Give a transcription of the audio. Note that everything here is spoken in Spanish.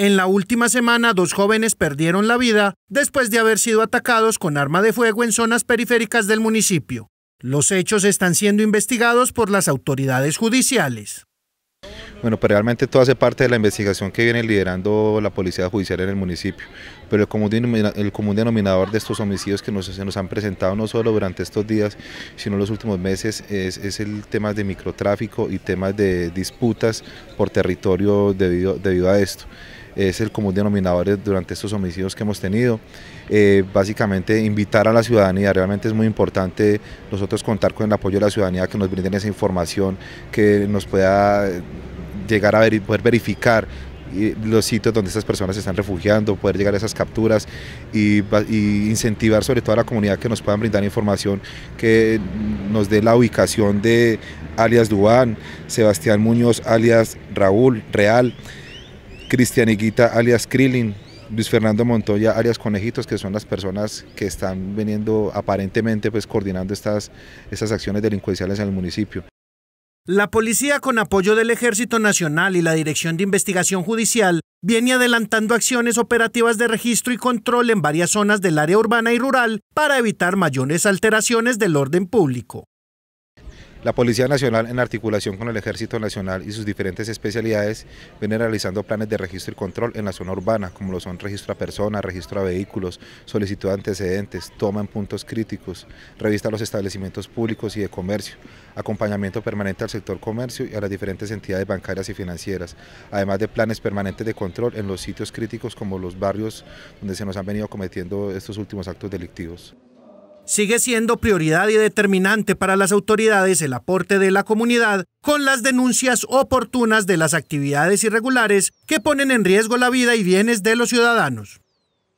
En la última semana, dos jóvenes perdieron la vida después de haber sido atacados con arma de fuego en zonas periféricas del municipio. Los hechos están siendo investigados por las autoridades judiciales. Bueno, pero pues realmente todo hace parte de la investigación que viene liderando la Policía Judicial en el municipio. Pero el común, el común denominador de estos homicidios que se nos han presentado no solo durante estos días, sino los últimos meses, es, el tema de microtráfico y temas de disputas por territorio debido, debido a esto es el común denominador durante estos homicidios que hemos tenido. Eh, básicamente invitar a la ciudadanía, realmente es muy importante nosotros contar con el apoyo de la ciudadanía que nos brinden esa información, que nos pueda eh, llegar a poder verificar eh, los sitios donde estas personas se están refugiando, poder llegar a esas capturas y, incentivar sobre todo a la comunidad que nos puedan brindar información que nos dé la ubicación de alias Dubán, Sebastián Muñoz, alias Raúl, Real. Cristianiguita alias Krilin, Luis Fernando Montoya alias Conejitos, que son las personas que están veniendo aparentemente pues coordinando estas, estas acciones delincuenciales en el municipio. La policía, con apoyo del Ejército Nacional y la Dirección de Investigación Judicial, viene adelantando acciones operativas de registro y control en varias zonas del área urbana y rural para evitar mayores alteraciones del orden público. La Policía Nacional, en articulación con el Ejército Nacional y sus diferentes especialidades, viene realizando planes de registro y control en la zona urbana, como lo son registro a personas, registro a vehículos, solicitud de antecedentes, toma en puntos críticos, revista a los establecimientos públicos y de comercio, acompañamiento permanente al sector comercio y a las diferentes entidades bancarias y financieras, además de planes permanentes de control en los sitios críticos como los barrios donde se nos han venido cometiendo estos últimos actos delictivos. Sigue siendo prioridad y determinante para las autoridades el aporte de la comunidad con las denuncias oportunas de las actividades irregulares que ponen en riesgo la vida y bienes de los ciudadanos.